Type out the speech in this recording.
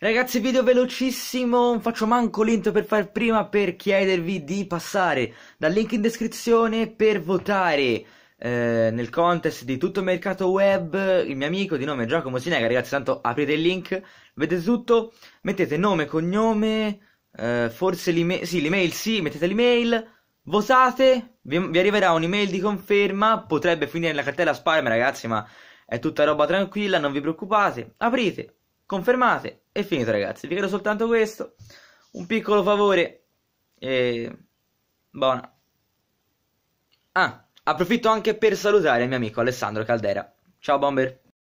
Ragazzi video velocissimo, non faccio manco l'intro per far prima per chiedervi di passare dal link in descrizione per votare eh, nel contest di tutto il mercato web il mio amico di nome Giacomo Sinega, ragazzi tanto aprite il link, vedete tutto, mettete nome, cognome, eh, forse l'email, sì l'email sì, mettete l'email, votate, vi, vi arriverà un'email di conferma, potrebbe finire nella cartella spam ragazzi ma è tutta roba tranquilla, non vi preoccupate, aprite, confermate. E finito ragazzi, vi chiedo soltanto questo, un piccolo favore e buona. Ah, approfitto anche per salutare il mio amico Alessandro Caldera. Ciao bomber!